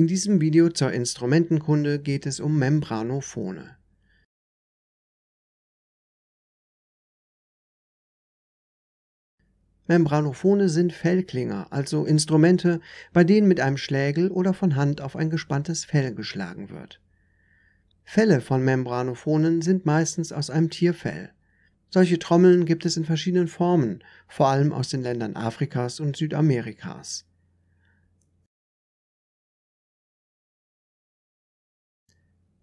In diesem Video zur Instrumentenkunde geht es um Membranophone. Membranophone sind Fellklinger, also Instrumente, bei denen mit einem Schlägel oder von Hand auf ein gespanntes Fell geschlagen wird. Fälle von Membranophonen sind meistens aus einem Tierfell. Solche Trommeln gibt es in verschiedenen Formen, vor allem aus den Ländern Afrikas und Südamerikas.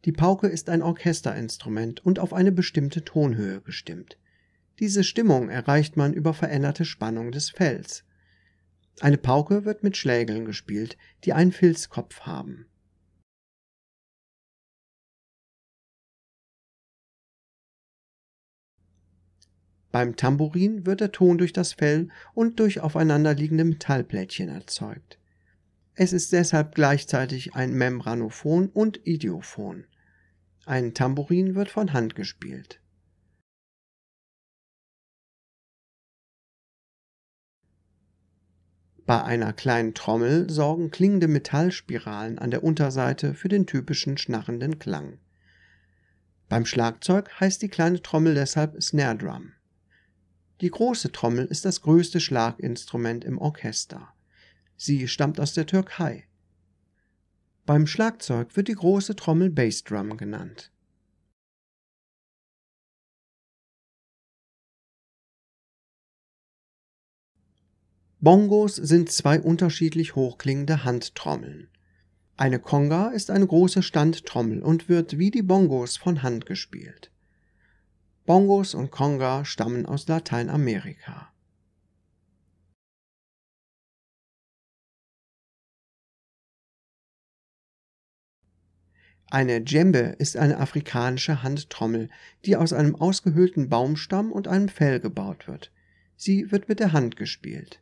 Die Pauke ist ein Orchesterinstrument und auf eine bestimmte Tonhöhe gestimmt. Diese Stimmung erreicht man über veränderte Spannung des Fells. Eine Pauke wird mit Schlägeln gespielt, die einen Filzkopf haben. Beim Tambourin wird der Ton durch das Fell und durch aufeinanderliegende Metallplättchen erzeugt. Es ist deshalb gleichzeitig ein Membranophon und Idiophon. Ein Tambourin wird von Hand gespielt. Bei einer kleinen Trommel sorgen klingende Metallspiralen an der Unterseite für den typischen schnarrenden Klang. Beim Schlagzeug heißt die kleine Trommel deshalb Snare Drum. Die große Trommel ist das größte Schlaginstrument im Orchester. Sie stammt aus der Türkei. Beim Schlagzeug wird die große Trommel Bassdrum genannt. Bongos sind zwei unterschiedlich hochklingende Handtrommeln. Eine Conga ist eine große Standtrommel und wird wie die Bongos von Hand gespielt. Bongos und Conga stammen aus Lateinamerika Eine Djembe ist eine afrikanische Handtrommel, die aus einem ausgehöhlten Baumstamm und einem Fell gebaut wird. Sie wird mit der Hand gespielt